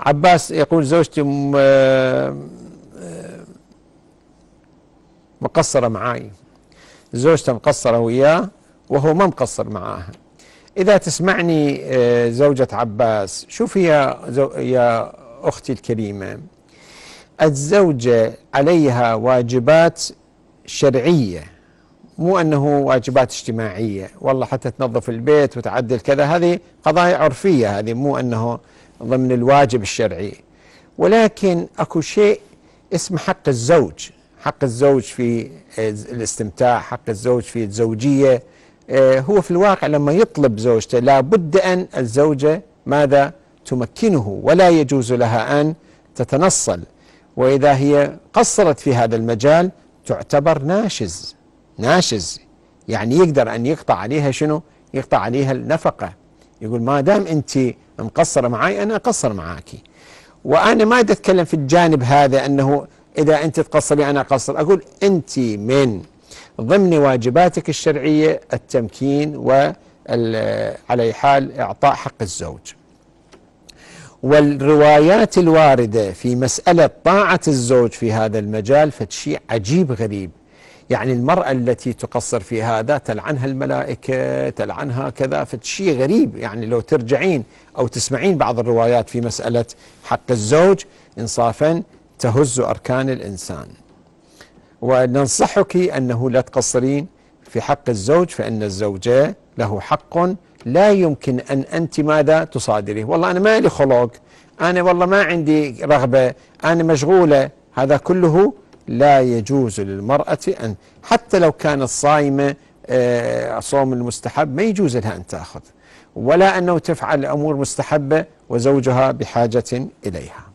عباس يقول زوجتي آه، آه، مقصرة معاي زوجته مقصرة وياه وهو ما مقصر معاها إذا تسمعني آه، زوجة عباس شوفي يا, يا أختي الكريمة الزوجة عليها واجبات شرعية مو أنه واجبات اجتماعية والله حتى تنظف البيت وتعدل كذا هذه قضايا عرفية هذه مو أنه ضمن الواجب الشرعي ولكن اكو شيء اسمه حق الزوج حق الزوج في الاستمتاع حق الزوج في الزوجيه آه، هو في الواقع لما يطلب زوجته لابد ان الزوجه ماذا تمكنه ولا يجوز لها ان تتنصل واذا هي قصرت في هذا المجال تعتبر ناشز ناشز يعني يقدر ان يقطع عليها شنو؟ يقطع عليها النفقه يقول ما دام انت مقصرة معي أنا أقصر معاك وأنا ما أتكلم في الجانب هذا أنه إذا أنت تقصري أنا أقصر أقول أنت من ضمن واجباتك الشرعية التمكين وعلى حال إعطاء حق الزوج والروايات الواردة في مسألة طاعة الزوج في هذا المجال فشيء عجيب غريب يعني المرأة التي تقصر في هذا تلعنها الملائكة تلعنها كذا فشيء غريب يعني لو ترجعين أو تسمعين بعض الروايات في مسألة حق الزوج إنصافا تهز أركان الإنسان وننصحك أنه لا تقصرين في حق الزوج فإن الزوجة له حق لا يمكن أن أنت ماذا تصادريه والله أنا ما لي خلق أنا والله ما عندي رغبة أنا مشغولة هذا كله لا يجوز للمرأة أن حتى لو كانت صائمة آه، صوم المستحب ما يجوز لها أن تأخذ ولا أنه تفعل أمور مستحبة وزوجها بحاجة إليها